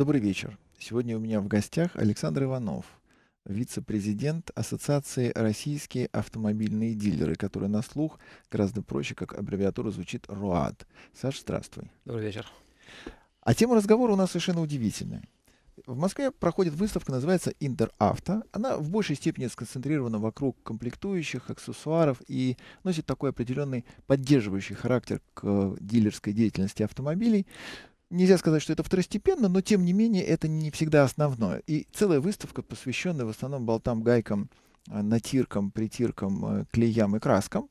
Добрый вечер. Сегодня у меня в гостях Александр Иванов, вице-президент Ассоциации «Российские автомобильные дилеры», который на слух гораздо проще, как аббревиатура звучит РУАД. Саш, здравствуй. Добрый вечер. А тема разговора у нас совершенно удивительная. В Москве проходит выставка, называется «Интеравто». Она в большей степени сконцентрирована вокруг комплектующих, аксессуаров и носит такой определенный поддерживающий характер к э, дилерской деятельности автомобилей нельзя сказать, что это второстепенно, но тем не менее это не всегда основное. И целая выставка, посвященная в основном болтам, гайкам, э, натиркам, притиркам, э, клеям и краскам.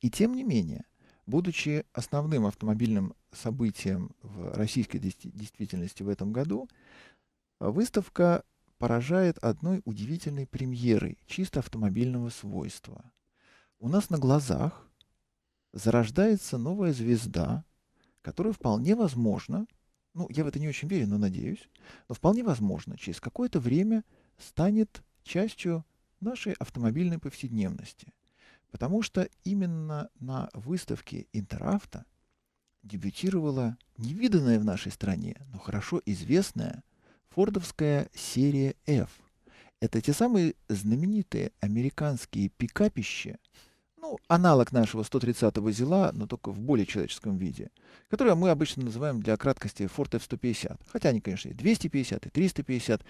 И тем не менее, будучи основным автомобильным событием в российской действительности в этом году, выставка поражает одной удивительной премьерой чисто автомобильного свойства. У нас на глазах зарождается новая звезда, которая вполне возможно – ну, я в это не очень верю, но надеюсь, но вполне возможно, через какое-то время станет частью нашей автомобильной повседневности. Потому что именно на выставке Интеравто дебютировала невиданная в нашей стране, но хорошо известная фордовская серия F. Это те самые знаменитые американские пикапища, ну, аналог нашего 130-го зила, но только в более человеческом виде, которое мы обычно называем для краткости Ford F-150. Хотя они, конечно, и 250, и 350,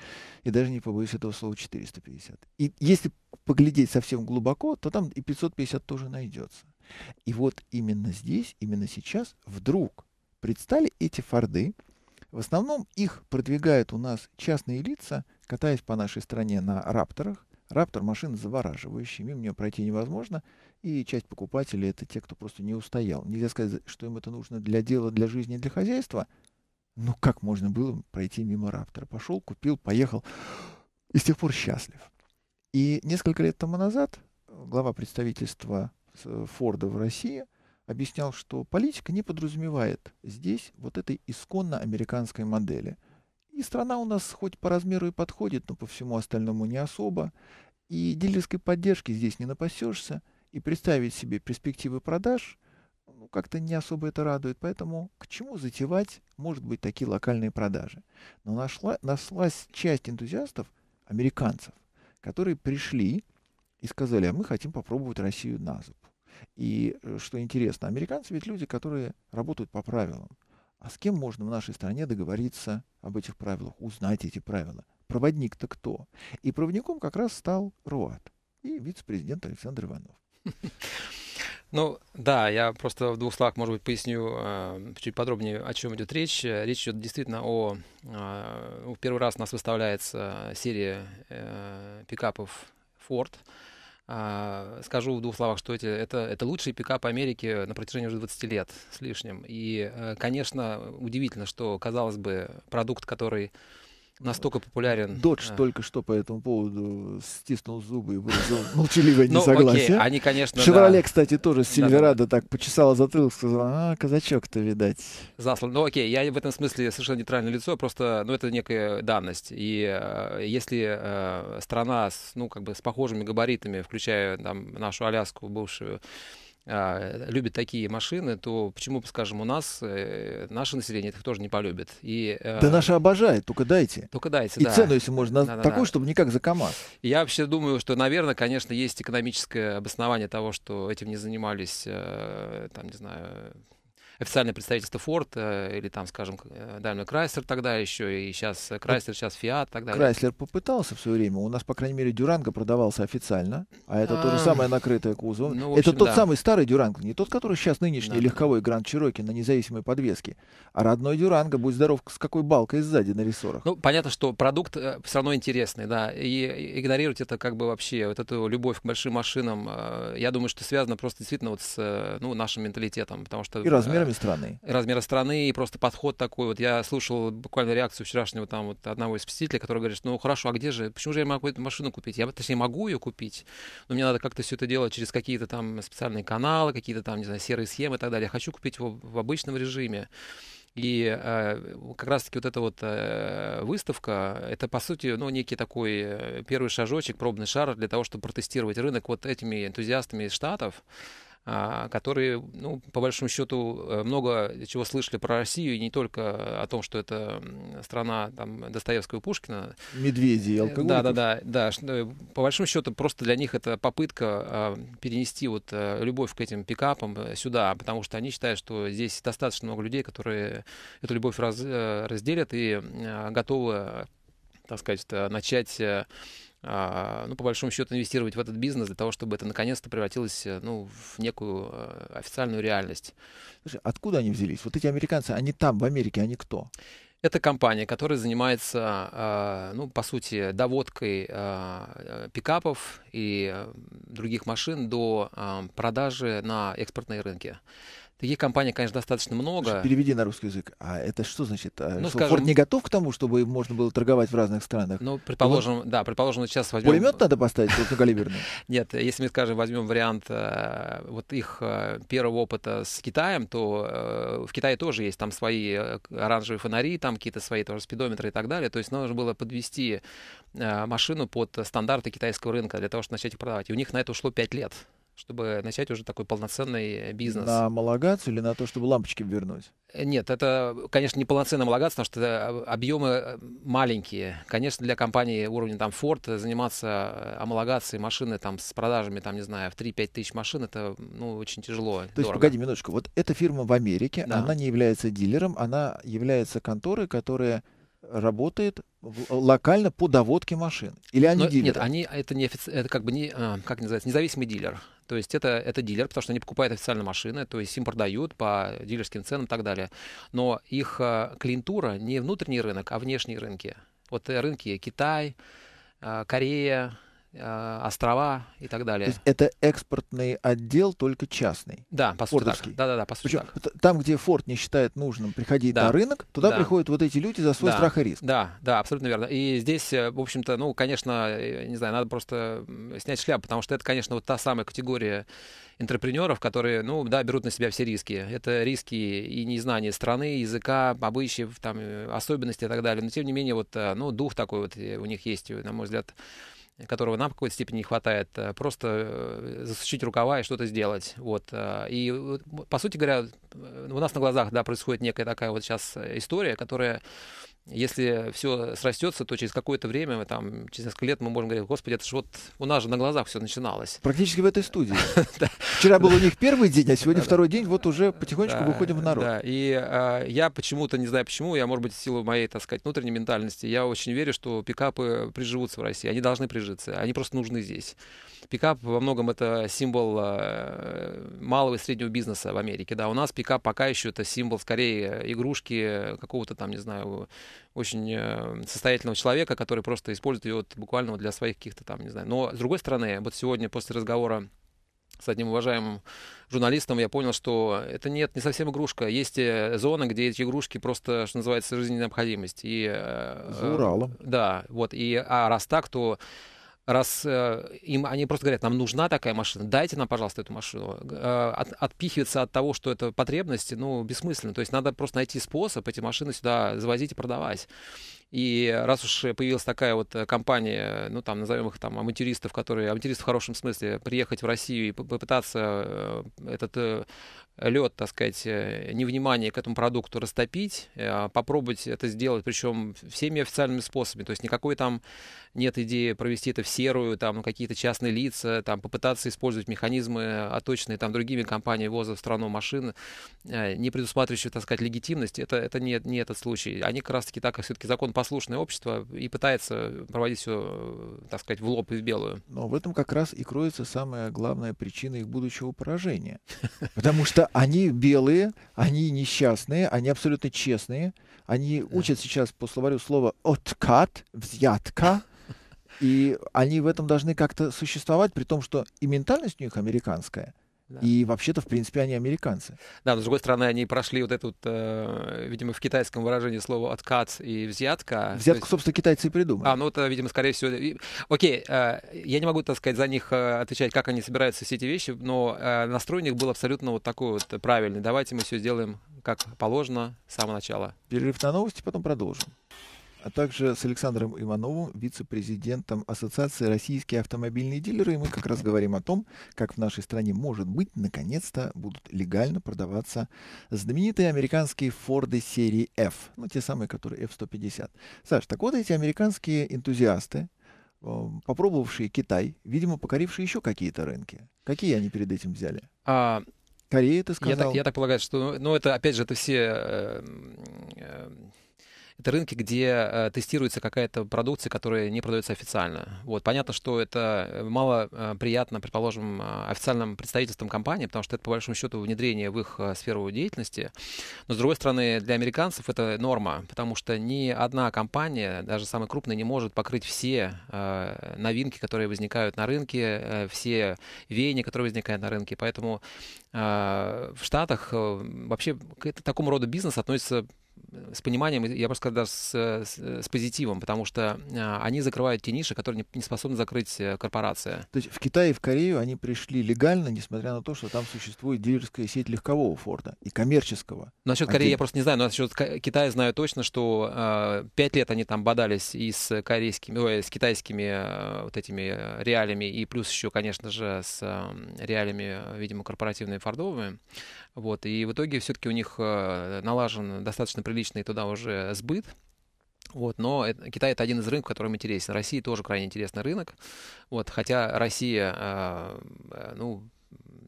и даже не побоюсь этого слова 450. И если поглядеть совсем глубоко, то там и 550 тоже найдется. И вот именно здесь, именно сейчас вдруг предстали эти Форды. В основном их продвигают у нас частные лица, катаясь по нашей стране на рапторах, Раптор машина завораживающая, мимо нее пройти невозможно, и часть покупателей это те, кто просто не устоял. Нельзя сказать, что им это нужно для дела, для жизни, для хозяйства. Ну как можно было пройти мимо Раптора? Пошел, купил, поехал и с тех пор счастлив. И несколько лет тому назад э, глава представительства э, Форда в России объяснял, что политика не подразумевает здесь вот этой исконно американской модели – и страна у нас хоть по размеру и подходит, но по всему остальному не особо. И дилерской поддержки здесь не напасешься, и представить себе перспективы продаж ну, как-то не особо это радует. Поэтому к чему затевать, может быть, такие локальные продажи? Но нашла, нашлась часть энтузиастов, американцев, которые пришли и сказали, а мы хотим попробовать Россию на зуб. И э, что интересно, американцы ведь люди, которые работают по правилам. А с кем можно в нашей стране договориться об этих правилах, узнать эти правила? проводник-то кто? И проводником как раз стал Руат и вице-президент Александр Иванов. Ну да, я просто в двух словах, может быть, поясню э, чуть подробнее, о чем идет речь. Речь идет действительно о... Э, в первый раз у нас выставляется серия э, пикапов Ford. Э, скажу в двух словах, что эти, это, это лучшие пикапы Америки на протяжении уже 20 лет с лишним. И, э, конечно, удивительно, что, казалось бы, продукт, который настолько популярен. Додж а. только что по этому поводу стиснул зубы и выразил молчаливое ну, несогласие. Ну, они, конечно, Шевроле, кстати, тоже с Сильверадо так почесала затылок, сказала, а, казачок-то, видать. Заслан. Ну, окей, я в этом смысле совершенно нейтральное лицо, просто, ну, это некая данность. И э, если э, страна, с, ну, как бы с похожими габаритами, включая там нашу Аляску бывшую, а, любит такие машины, то почему, скажем, у нас э, наше население их тоже не полюбит? И, э, да наше обожает, только дайте. Только дайте, И да. цену, если можно, да, такую, да, чтобы никак за КАМАЗ. Я вообще думаю, что, наверное, конечно, есть экономическое обоснование того, что этим не занимались, э, там, не знаю, официальное представительство Ford э, или там, скажем, Daimler э, Chrysler тогда еще, и сейчас э, Chrysler, сейчас Fiat и так далее. Chrysler попытался в свое время. У нас, по крайней мере, Дюранго продавался официально, а это а... то же а. самое накрытое кузов. Ну, общем, это тот да. самый старый Дюранго, не тот, который сейчас нынешний да, легковой Гранд Чироки на независимой подвеске, а родной Дюранго, будь здоров, с какой балкой сзади на рессорах. Ну, понятно, что продукт э, все равно интересный, да, и игнорировать это как бы вообще, вот эту любовь к большим машинам, э, я думаю, что связано просто действительно вот с э, ну, нашим менталитетом, потому что... И размерами размерами страны. Размера страны и просто подход такой. Вот я слушал буквально реакцию вчерашнего там вот одного из посетителей, который говорит, ну хорошо, а где же, почему же я могу эту машину купить? Я, точнее, могу ее купить, но мне надо как-то все это делать через какие-то там специальные каналы, какие-то там, не знаю, серые схемы и так далее. Я хочу купить его в обычном режиме. И э, как раз-таки вот эта вот э, выставка, это, по сути, ну, некий такой э, первый шажочек, пробный шар для того, чтобы протестировать рынок вот этими энтузиастами из Штатов, а, которые, ну, по большому счету, э, много чего слышали про Россию, и не только о том, что это страна там, Достоевского и Пушкина. Медведи и э, алкоголь. Да, да, да, да. По большому счету, просто для них это попытка э, перенести вот любовь к этим пикапам сюда, потому что они считают, что здесь достаточно много людей, которые эту любовь раз, разделят и готовы, так сказать, начать а, ну, по большому счету, инвестировать в этот бизнес для того, чтобы это наконец-то превратилось э, ну, в некую э, официальную реальность. Слушай, откуда они взялись? Вот эти американцы, они там, в Америке, они кто? Это компания, которая занимается, а, ну, по сути, доводкой а, пикапов и э, других машин до продажи на экспортные рынки. Таких компаний, конечно, достаточно много. Переведи на русский язык. А это что значит? А, ну, что скажем, Форд не готов к тому, чтобы можно было торговать в разных странах? Ну, предположим, вот, да, предположим, сейчас возьмем... Пулемет надо поставить крупнокалиберный? Нет, если мы, скажем, возьмем вариант э, вот их э, первого опыта с Китаем, то э, в Китае тоже есть там свои оранжевые фонари, там какие-то свои тоже спидометры и так далее. То есть нужно было подвести машину под стандарты китайского рынка для того, чтобы начать их продавать. И у них на это ушло 5 лет чтобы начать уже такой полноценный бизнес. На малогацию или на то, чтобы лампочки вернуть? Э, нет, это, конечно, не полноценный малогаз, потому что объемы э, маленькие. Конечно, для компании уровня там Ford заниматься э, амалогацией машины там с продажами, там, не знаю, в 3-5 тысяч машин, это ну, очень тяжело. То дорого. есть, погоди минуточку, вот эта фирма в Америке, да. она не является дилером, она является конторой, которая работает локально по доводке машин. Или они Но, дилеры? Нет, они это не офици... это как бы не а, как называется независимый дилер. То есть это, это дилер, потому что они покупают официально машины, то есть им продают по дилерским ценам и так далее. Но их а, клиентура не внутренний рынок, а внешние рынки. Вот э, рынки Китай, а, Корея, Э, острова и так далее. То есть это экспортный отдел только частный. Да, по сути так. Да, да, да, по сути Причем, так. Там, где Форд не считает нужным приходить да. на рынок, туда да. приходят вот эти люди за свой да. страх и риск. Да, да, абсолютно верно. И здесь, э, в общем-то, ну, конечно, э, не знаю, надо просто снять шляп, потому что это, конечно, вот та самая категория интерпренеров, которые, ну, да, берут на себя все риски. Это риски и незнание страны, языка, обычаев, там, особенностей и так далее. Но, тем не менее, вот, ну, дух такой вот у них есть, на мой взгляд, которого нам в какой-то степени не хватает, э, просто э, засучить рукава и что-то сделать. Вот. Э, и, по сути говоря, у нас на глазах да, происходит некая такая вот сейчас история, которая если все срастется, то через какое-то время, там, через несколько лет мы можем говорить, господи, это же вот у нас же на глазах все начиналось. Практически в этой студии. Вчера был у них первый день, а сегодня второй день, вот уже потихонечку выходим в народ. и а, я почему-то, не знаю почему, я, может быть, в силу моей, так сказать, внутренней ментальности, я очень верю, что пикапы приживутся в России, они должны прижиться, они просто нужны здесь. Пикап во многом это символ э, малого и среднего бизнеса в Америке. Да, у нас пикап пока еще это символ скорее игрушки какого-то там, не знаю, очень э, состоятельного человека, который просто использует ее вот буквально для своих каких-то там, не знаю. Но с другой стороны, вот сегодня после разговора с одним уважаемым журналистом, я понял, что это нет, не совсем игрушка. Есть э, зоны, где эти игрушки просто, что называется, жизненная необходимость. И, За Уралом. Э, да, вот. И, а раз так, то раз э, им они просто говорят, нам нужна такая машина, дайте нам, пожалуйста, эту машину. Э, от, отпихиваться от того, что это потребности, ну, бессмысленно. То есть надо просто найти способ эти машины сюда завозить и продавать. И раз уж появилась такая вот э, компания, ну там назовем их там авантюристов, которые авантюристы в хорошем смысле приехать в Россию и попытаться э, этот э, лед, так сказать, э, невнимание к этому продукту растопить, э, попробовать это сделать, причем всеми официальными способами. То есть никакой там нет идеи провести это в серую, там какие-то частные лица, там попытаться использовать механизмы, оточенные а, там другими компаниями ввоза в страну машин, э, не предусматривающие, так сказать, легитимность. Это, это не, не этот случай. Они как раз-таки так, как все-таки закон послушное общество и пытается проводить все, так сказать, в лоб и в белую. Но в этом как раз и кроется самая главная причина их будущего поражения. Потому что они белые, они несчастные, они абсолютно честные. Они учат сейчас по словарю слово «откат», «взятка», и они в этом должны как-то существовать, при том, что и ментальность у них американская, и вообще-то, в принципе, они американцы. Да, но с другой стороны, они прошли вот этот, э, видимо, в китайском выражении слово откат и взятка. Взятку, есть... собственно, китайцы и придумали. А, ну это, видимо, скорее всего. Окей, э, я не могу, так сказать, за них э, отвечать, как они собираются все эти вещи, но э, настрой у них был абсолютно вот такой вот правильный. Давайте мы все сделаем как положено с самого начала. Перерыв на новости, потом продолжим а также с Александром Ивановым, вице-президентом Ассоциации «Российские автомобильные дилеры». И мы как раз говорим о том, как в нашей стране, может быть, наконец-то будут легально продаваться знаменитые американские «Форды» серии F. Ну, те самые, которые F-150. Саш, так вот эти американские энтузиасты, эм, попробовавшие Китай, видимо, покорившие еще какие-то рынки. Какие они перед этим взяли? А, Корея, ты сказал? Я так, я так полагаю, что, ну, это, опять же, это все э, э, это рынки, где э, тестируется какая-то продукция, которая не продается официально. Вот, понятно, что это мало э, приятно, предположим, э, официальным представительствам компании, потому что это, по большому счету, внедрение в их сферу деятельности. Но, с другой стороны, для американцев это норма, потому что ни одна компания, даже самая крупная, не может покрыть все новинки, которые возникают на рынке, все веяния, которые возникают на рынке. Поэтому в Штатах вообще к такому роду бизнес относится с пониманием, я бы сказал, даже с, с, с позитивом, потому что а, они закрывают те ниши, которые не, не способны закрыть э, корпорация. То есть в Китае и в Корею они пришли легально, несмотря на то, что там существует дилерская сеть легкового Форда и коммерческого. Насчет а Кореи а я просто не знаю, но насчет Китая знаю точно, что а, пять э, лет они там бодались и с корейскими, ой, с китайскими э, вот этими э, реалиями, и плюс еще, конечно же, с э, реалиями, видимо, корпоративными фордовыми. Вот, и в итоге все-таки у них э, налажен достаточно приличный туда уже сбыт. Вот, но это, Китай это один из рынков, который интересен. Россия тоже крайне интересный рынок. Вот, хотя Россия, а, э, ну,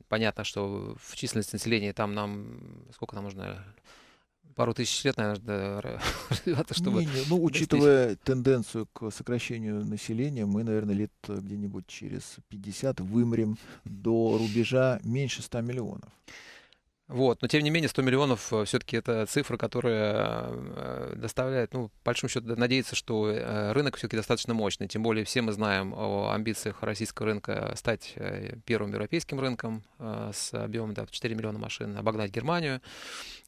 понятно, что в численности населения там нам сколько нам нужно пару тысяч лет, наверное, развиваться, чтобы... Не, не, ну, учитывая достичь... тенденцию к сокращению населения, мы, наверное, лет э, где-нибудь через 50 вымрем до рубежа меньше 100 миллионов. Вот. Но, тем не менее, 100 миллионов э, все-таки это цифра, которая э, доставляет, ну, по большому счету, надеяться, что э, рынок все-таки достаточно мощный. Тем более, все мы знаем о амбициях российского рынка стать первым европейским рынком с объемом да, 4 миллиона машин, обогнать Германию.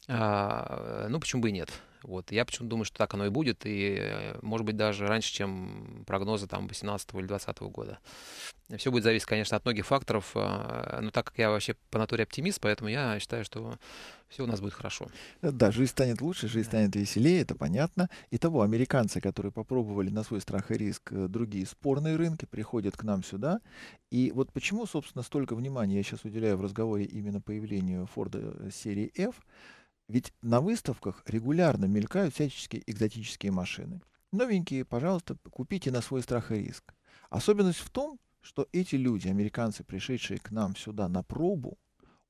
А, ну, почему бы и нет? Вот. Я почему-то думаю, что так оно и будет, и, э, может быть, даже раньше, чем прогнозы там 18 или 20 года. Все будет зависеть, конечно, от многих факторов, а, но так как я вообще по натуре оптимист, поэтому я считаю, что все у нас будет хорошо. Э, да, жизнь станет лучше, жизнь да. станет веселее, это понятно. И того, американцы, которые попробовали на свой страх и риск э, другие спорные рынки, приходят к нам сюда. И вот почему, собственно, столько внимания я сейчас уделяю в разговоре именно появлению Форда серии F, ведь на выставках регулярно мелькают всяческие экзотические машины. Новенькие, пожалуйста, купите на свой страх и риск. Особенность в том, что эти люди, американцы, пришедшие к нам сюда на пробу,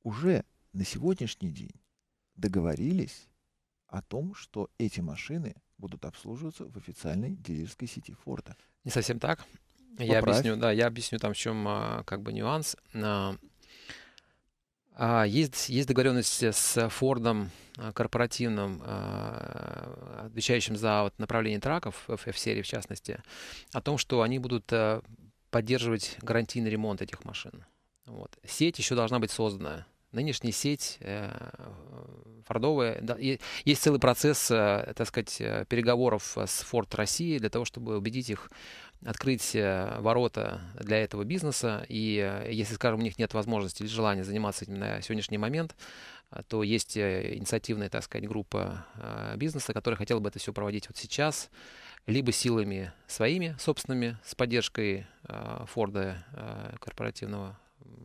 уже на сегодняшний день договорились о том, что эти машины будут обслуживаться в официальной дилерской сети Форда. Не совсем так. Поправь. Я объясню, да, я объясню там в чем а, как бы нюанс. А, а, есть, есть договоренности с Фордом а, корпоративным, а, отвечающим за вот направление траков, в F-серии в частности, о том, что они будут поддерживать гарантийный ремонт этих машин. Вот. Сеть еще должна быть создана. Нынешняя сеть э, фордовая. Да, и есть целый процесс, э, так сказать, э, переговоров с Форд России для того, чтобы убедить их открыть э, ворота для этого бизнеса. И э, если, скажем, у них нет возможности или желания заниматься этим на сегодняшний момент, э, то есть инициативная, так сказать, группа бизнеса, которая хотела бы это все проводить вот сейчас, либо силами своими собственными, с поддержкой Форда корпоративного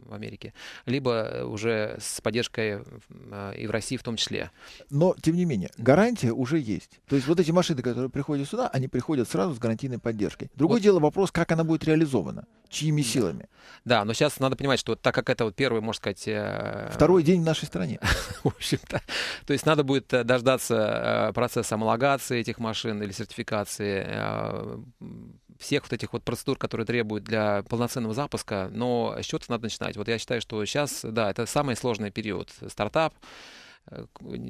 в Америке, либо э, уже с поддержкой э, э, и в России в том числе. Но, тем не менее, гарантия уже есть. То есть вот эти машины, которые приходят сюда, они приходят сразу с гарантийной поддержкой. Другое вот. дело вопрос, как она будет реализована, чьими силами. Да, но сейчас надо понимать, что так как это вот первый, можно сказать... Второй день в нашей стране. в общем-то. То есть надо будет дождаться процесса homологации этих машин или сертификации, всех вот этих вот процедур, которые требуют для полноценного запуска, но счет надо начинать. Вот я считаю, что сейчас, да, это самый сложный период. Э, стартап, Э,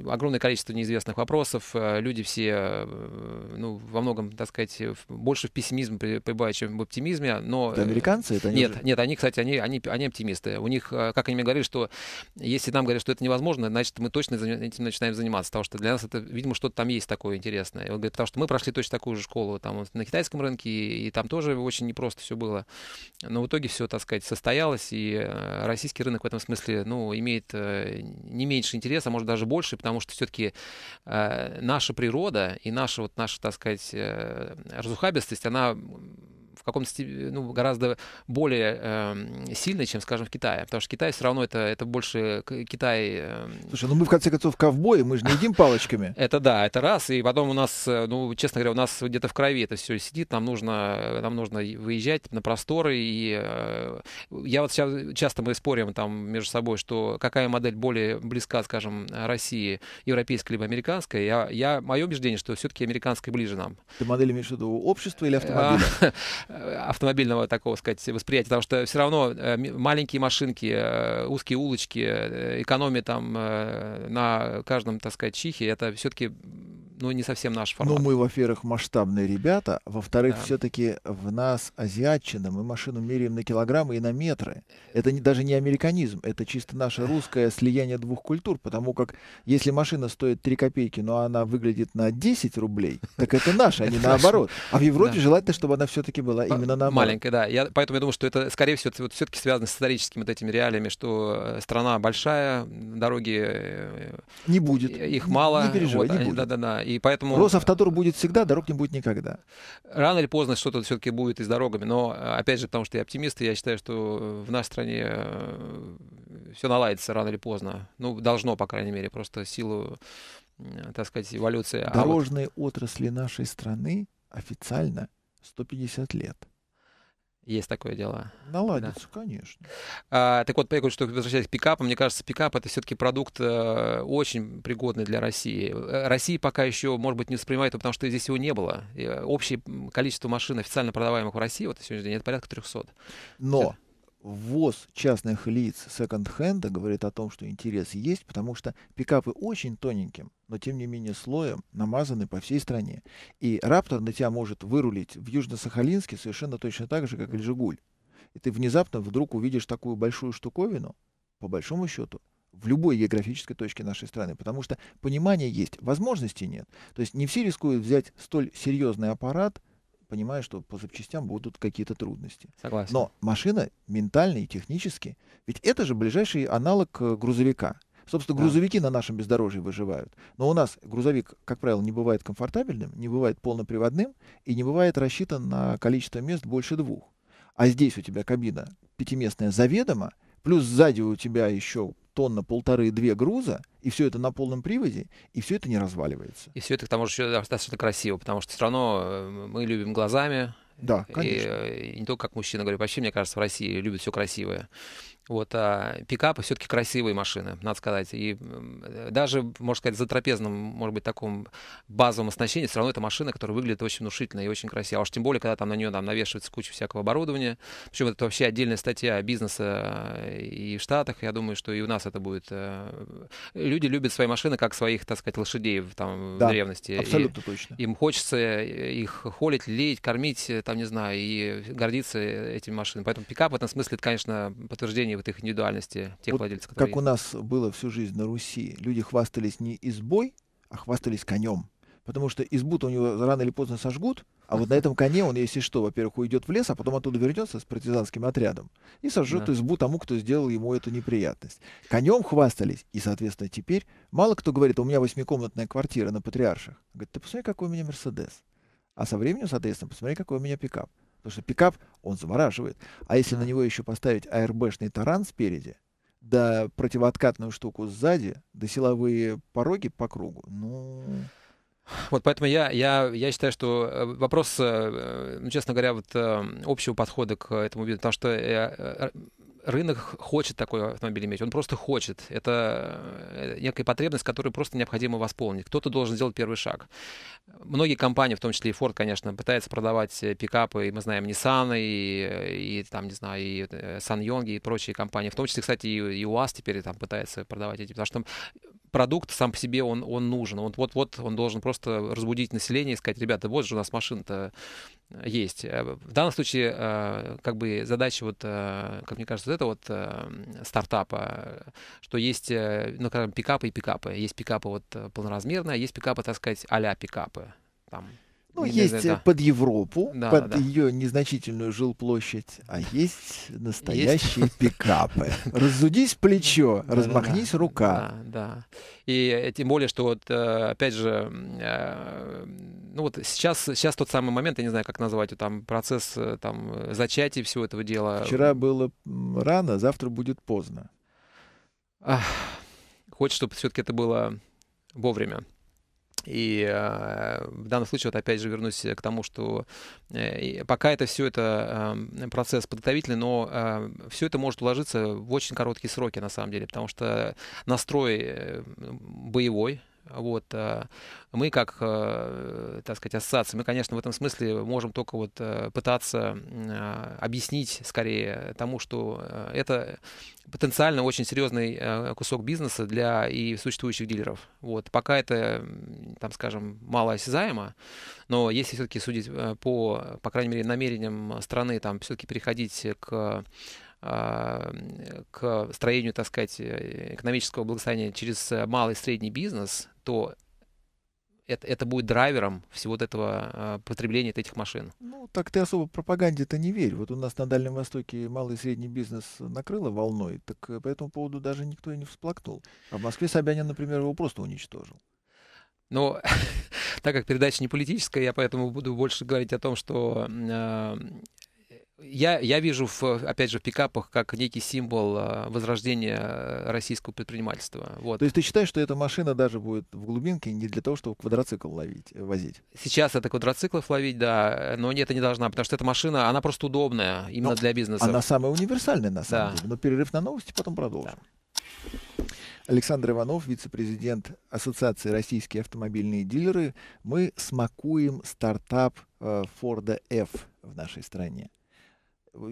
огромное количество неизвестных вопросов, э, люди все, э, ну, во многом, так сказать, больше в пессимизм прибывают, чем в оптимизме, но... Это американцы? Это они нет, же... нет, они, кстати, они, они, они оптимисты. У них, как они мне говорили, что если нам говорят, что это невозможно, значит, мы точно этим начинаем заниматься, потому что для нас это, видимо, что-то там есть такое интересное. И он говорит, потому что мы прошли точно такую же школу там на китайском рынке, и, и там тоже очень непросто все было. Но в итоге все, так сказать, состоялось, и российский рынок в этом смысле, ну, имеет не меньше интереса, может может, даже больше, потому что все-таки э, наша природа и наша, вот наша, так сказать, э, разухабистость, она в каком-то ну, гораздо более э, эм, сильной, чем, скажем, в Китае. Потому что Китай все равно это, это больше Китай... Э... Слушай, ну мы в конце концов ковбои, мы же не едим палочками. Это да, это раз. И потом у нас, э, ну, честно говоря, у нас где-то в крови это все сидит. Нам нужно, нам нужно выезжать на просторы. И э, я вот сейчас часто мы спорим там между собой, что какая модель более близка, скажем, России, европейская либо американская. Я, я мое убеждение, что все-таки американская ближе нам. Ты модель имеешь в виду общества или э, автомобиль? автомобильного такого, сказать, восприятия, потому что все равно э, маленькие машинки, э, узкие улочки, э, экономия там на каждом, так сказать, чихе, это все-таки ну, не совсем наш формат. Ну, мы, во-первых, масштабные ребята, во-вторых, да. все-таки в нас азиатчина, мы машину меряем на килограммы и на метры. Это не, даже не американизм, это чисто наше русское слияние двух культур, потому как если машина стоит 3 копейки, но она выглядит на 10 рублей, так это наша, а не наоборот. А в Европе желательно, чтобы она все-таки была именно наоборот. Маленькая, да. Я, поэтому я думаю, что это, скорее всего, все-таки связано с историческими вот этими реалиями, что э, страна большая, дороги... Э, не будет. Их мало. Не переживай, не э, будет. Да-да-да и поэтому... Росавтодор будет всегда, дорог не будет никогда. Рано или поздно что-то все-таки будет и с дорогами, но, а, опять же, потому что я оптимист, и я считаю, что э, в нашей стране э, все наладится рано или поздно. Ну, должно, по крайней мере, просто силу, так сказать, эволюции. Дорожные а вот... отрасли нашей страны официально 150 лет. Есть такое дело. Наладится, да. конечно. А, так вот, я говорю, что возвращаясь к пикапу, мне кажется, пикап это все-таки продукт э, очень пригодный для России. Э, Россия пока еще, может быть, не воспринимает потому что здесь его не было. И э, общее количество машин, официально продаваемых в России, вот сегодня сегодняшний день, это порядка 300. Но ввоз частных лиц секонд-хенда говорит о том, что интерес есть, потому что пикапы очень тоненьким, но тем не менее слоем намазаны по всей стране. И Раптор на тебя может вырулить в Южно-Сахалинске совершенно точно так же, как и Жигуль. И ты внезапно вдруг увидишь такую большую штуковину, по большому счету, в любой географической точке нашей страны, потому что понимание есть, возможностей нет. То есть не все рискуют взять столь серьезный аппарат – Понимаю, что по запчастям будут какие-то трудности. Согласен. Но машина ментально и технически, ведь это же ближайший аналог э, грузовика. Собственно, да. грузовики на нашем бездорожье выживают. Но у нас грузовик, как правило, не бывает комфортабельным, не бывает полноприводным и не бывает рассчитан на количество мест больше двух. А здесь у тебя кабина пятиместная заведомо, плюс сзади у тебя еще тонна, полторы, две груза, и все это на полном приводе, и все это не разваливается. И все это к тому же еще достаточно красиво, потому что все равно э, мы любим глазами. Да, конечно. И, э, и не только как мужчина, говорю, вообще, мне кажется, в России любят все красивое. Вот, а пикапы все-таки красивые машины, надо сказать. И э, даже, можно сказать, за трапезным, может быть, таком базовом оснащении, все равно это машина, которая выглядит очень внушительно и очень красиво. А уж тем более, когда там на нее там, навешивается куча всякого оборудования. Причем это вообще отдельная статья бизнеса э, и в Штатах. Я думаю, что и у нас это будет. Э, люди любят свои машины, как своих, так сказать, лошадей там, да, в древности. Абсолютно и, точно. Им хочется их холить, леять, кормить, там, не знаю, и гордиться этими машинами. Поэтому пикап в этом смысле, это, конечно, подтверждение вот их индивидуальности тех вот владельцев, которые Как у нас было всю жизнь на Руси, люди хвастались не избой, а хвастались конем. Потому что избут то у него рано или поздно сожгут, а вот на этом коне он, если что, во-первых, уйдет в лес, а потом оттуда вернется с партизанским отрядом и сожжет да. избу тому, кто сделал ему эту неприятность. Конем хвастались, и, соответственно, теперь мало кто говорит, у меня восьмикомнатная квартира на Патриарших. Говорит, ты посмотри, какой у меня Мерседес. А со временем, соответственно, посмотри, какой у меня пикап. Потому что пикап, он замораживает. А если на него еще поставить АРБшный таран спереди, да противооткатную штуку сзади, да силовые пороги по кругу, ну... Вот поэтому я, я, я считаю, что э, вопрос, э, э, ну, честно говоря, вот эм, общего подхода к этому виду, потому что рынок хочет такой автомобиль иметь, он просто хочет. Это э, некая потребность, которую просто необходимо восполнить. Кто-то должен сделать первый шаг. Многие компании, в том числе и Ford, конечно, пытаются продавать э, пикапы, и мы знаем Nissan, и, и там, не знаю, и э, Sanyong, и прочие компании. В том числе, кстати, и, и УАЗ теперь там пытается продавать эти, потому что продукт сам по себе, он, он нужен. Он, вот, вот он должен просто разбудить население и сказать, ребята, вот же у нас машина-то есть. Э, в данном случае, э, как бы задача, вот, э, как мне кажется, это вот стартапа, что есть, ну, скажем, пикапы и пикапы. Есть пикапы вот полноразмерные, а есть пикапы, так сказать, а-ля пикапы. Там, ну, не, есть да, под Европу, да, под да. ее незначительную жилплощадь, а есть настоящие есть. пикапы. Разудись плечо, да, размахнись да, рука. Да, да. И э, тем более, что вот, э, опять же, э, ну вот сейчас, сейчас тот самый момент, я не знаю, как назвать, там процесс там, зачатия всего этого дела. Вчера было рано, завтра будет поздно. хочется, чтобы все-таки это было вовремя. И э, в данном случае, вот опять же, вернусь э, к тому, что э, пока это все это э, процесс подготовительный, но э, а, все это может уложиться в очень короткие сроки, на самом деле, потому что настрой э, боевой, вот. Э, мы, как, э, так сказать, ассоциация, мы, конечно, в этом смысле можем только вот э, пытаться а, объяснить скорее тому, что это потенциально очень серьезный кусок бизнеса для и существующих дилеров. Вот. Пока это, там, скажем, мало осязаемо, но если все-таки судить по, по крайней мере, намерениям страны там все-таки переходить к а, к строению, так сказать, экономического благосостояния через малый и средний бизнес, что это, это будет драйвером всего вот этого э, потребления этих машин. Ну, так ты особо пропаганде-то не верь. Вот у нас на Дальнем Востоке малый и средний бизнес накрыло волной, так э, по этому поводу даже никто и не всплакнул. А в Москве Собянин, например, его просто уничтожил. Но так как передача не политическая, я поэтому буду больше говорить о том, что э, я, я вижу, в, опять же, в пикапах как некий символ а, возрождения э, российского предпринимательства. Вот. То есть ты считаешь, что эта машина даже будет в глубинке не для того, чтобы квадроцикл ловить, э, возить? Сейчас это квадроциклов ловить, да, но нет, это не должна, потому что эта машина, она просто удобная именно но для бизнеса. Она самая универсальная на самом да. деле, но перерыв на новости потом продолжим. Да. Александр Иванов, вице-президент Ассоциации «Российские автомобильные дилеры». Мы смакуем стартап э, Форда F в нашей стране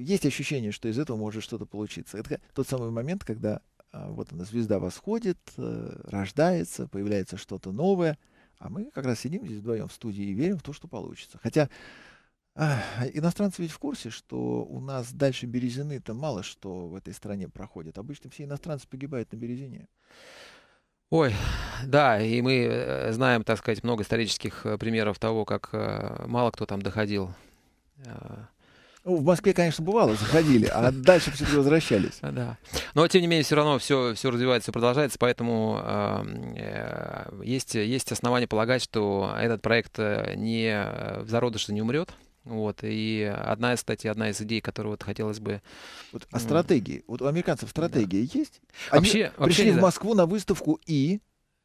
есть ощущение, что из этого может что-то получиться. Это тот самый момент, когда а, вот она, звезда восходит, э, рождается, появляется что-то новое, а мы как раз сидим здесь вдвоем в студии и верим в то, что получится. Хотя Иностранцы ведь в курсе, что у нас дальше Березины-то мало что в этой стране проходит. Обычно все иностранцы погибают на Березине. Ой, да, и мы э, знаем, так сказать, много исторических э, примеров того, как мало кто там доходил ну, в Москве, конечно, бывало, заходили, а дальше все-таки возвращались. Да. Но, тем не менее, все равно все, все развивается и продолжается, поэтому эм, э, есть, есть основания полагать, что этот проект э, не э, в зародыше не умрет. Вот, и одна, кстати, одна из идей, которую вот хотелось бы... Вот, а стратегии? Вот у американцев стратегия да. есть? Они вообще, пришли вообще в Москву да. на выставку и...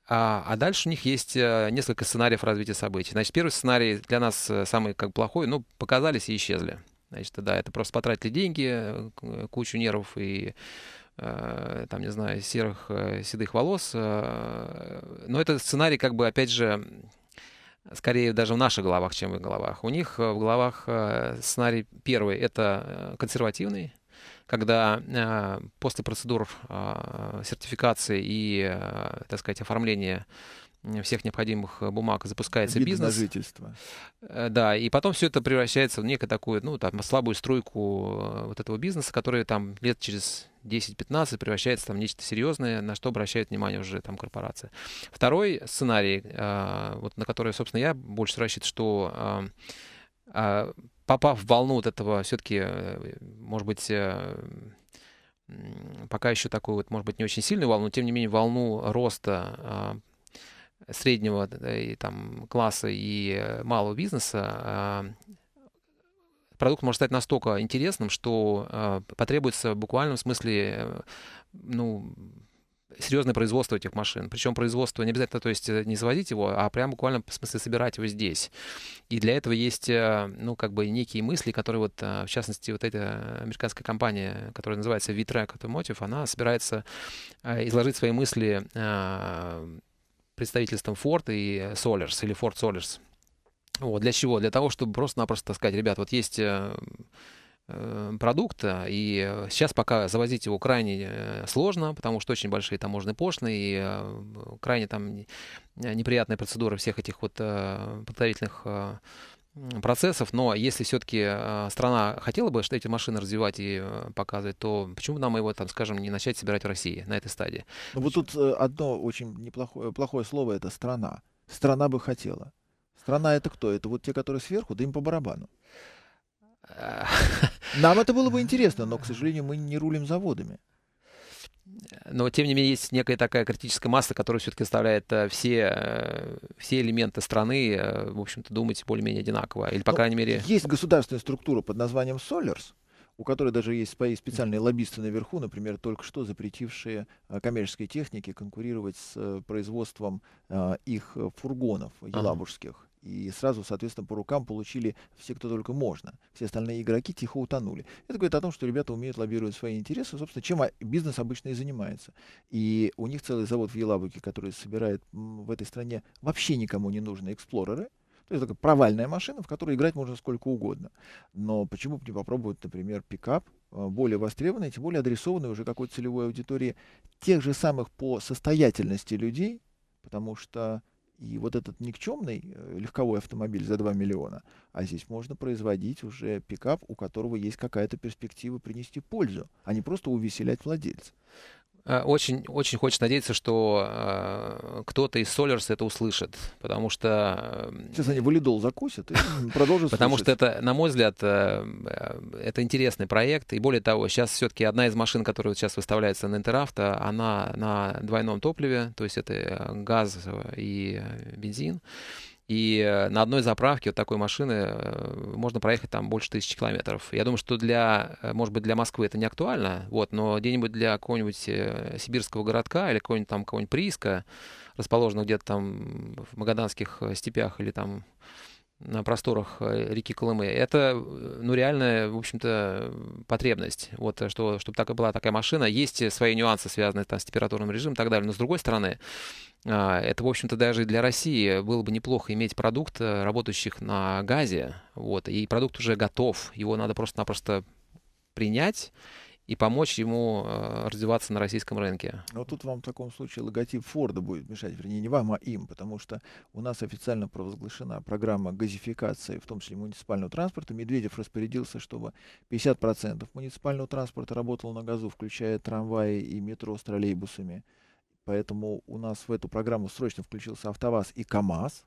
А, а дальше у них есть э, несколько сценариев развития событий. Значит, первый сценарий для нас самый как плохой, ну, показались и исчезли. Значит, да, это просто потратили деньги, кучу нервов и э, там, не знаю, серых, э, седых волос. Э, но этот сценарий, как бы, опять же, скорее даже в наших головах, чем в их головах. У них в головах сценарий первый — это консервативный, когда после процедур сертификации и, так сказать, оформления всех необходимых э, бумаг запускается Вид бизнес. на жительство. Э, да, и потом все это превращается в некую такую, ну, там, слабую стройку э, вот этого бизнеса, который там лет через 10-15 превращается там в нечто серьезное, на что обращает внимание уже там корпорация. Второй сценарий, вот на который, собственно, я больше рассчитываю, что попав в волну вот этого все-таки, может быть, пока еще такую вот, может быть, не очень сильную волну, тем не менее волну роста среднего и, там, класса и э, малого бизнеса э, продукт может стать настолько интересным, что э, потребуется в буквальном смысле ну, серьезное производство этих машин. Причем производство не обязательно, то есть не заводить его, а прям буквально в смысле собирать его здесь. И для этого есть, ну, как бы некие мысли, которые вот, в частности, вот эта американская компания, которая называется V-Track Automotive, она собирается изложить свои мысли представительством Ford и э, Solers, или Ford Solers. Вот, для чего? Для того, чтобы просто-напросто сказать, ребят, вот есть э, э, продукта, и сейчас пока завозить его крайне сложно, потому что очень большие таможенные пошлины и крайне там неприятная процедура всех этих вот подготовительных процессов, но если все-таки э, страна хотела бы эти машины развивать и э, показывать, то почему нам его, там, скажем, не начать собирать в России на этой стадии? Ну вот тут э, одно очень неплохое плохое слово — это «страна». Страна бы хотела. Страна — это кто? Это вот те, которые сверху, да им по барабану. Нам это было бы интересно, но, к сожалению, мы не рулим заводами но, тем не менее, есть некая такая критическая масса, которая все-таки заставляет э, все, э, все элементы страны, э, в общем-то, думать более-менее одинаково. Или, по но ну, крайней мере... Есть государственная структура под названием Solars, у которой даже есть свои специальные лоббисты наверху, например, только что запретившие коммерческой технике конкурировать с производством их фургонов елабужских. Ага. И сразу, соответственно, по рукам получили все, кто только можно. Все остальные игроки тихо утонули. Это говорит о том, что ребята умеют лоббировать свои интересы. Собственно, чем бизнес обычно и занимается. И у них целый завод в Елабуге, который собирает в этой стране вообще никому не нужные эксплореры. То есть такая провальная машина, в которой играть можно сколько угодно. Но почему бы не попробовать, например, пикап, э, более востребованный, тем более адресованный уже какой-то целевой аудитории тех же самых по состоятельности людей, потому что и вот этот никчемный э, легковой автомобиль за 2 миллиона, а здесь можно производить уже пикап, у которого есть какая-то перспектива принести пользу, а не просто увеселять владельца. Э, очень, очень хочется надеяться, что э, кто-то из Солерс это услышит, потому что... Э, сейчас они валидол закусят и продолжат Потому что это, на мой взгляд, э, это интересный проект. И более того, сейчас все-таки одна из машин, которая сейчас выставляется на Интерафта, она на двойном топливе, то есть это газ и бензин. И э, на одной заправке вот такой машины э, можно проехать там больше тысячи километров. Я думаю, что для, э, может быть, для Москвы это не актуально, вот, но где-нибудь для какого-нибудь сибирского городка или какого-нибудь там какого-нибудь прииска, расположенного где-то там в магаданских степях или там на просторах э, реки Колымы. Это, э, ну, реальная, в общем-то, потребность, вот, э, что, чтобы так и была такая машина. Есть свои нюансы, связанные там, с температурным режимом и так далее, но, с другой стороны, а, это, в общем-то, даже для России было бы неплохо иметь продукт, работающих на газе, вот, и продукт уже готов, его надо просто-напросто принять и помочь ему э, развиваться на российском рынке. Но тут вам в таком случае логотип Форда будет мешать, вернее, не вам, а им, потому что у нас официально провозглашена программа газификации, в том числе муниципального транспорта. Медведев распорядился, чтобы 50% муниципального транспорта работало на газу, включая трамваи и метро с троллейбусами. Поэтому у нас в эту программу срочно включился АвтоВАЗ и КАМАЗ,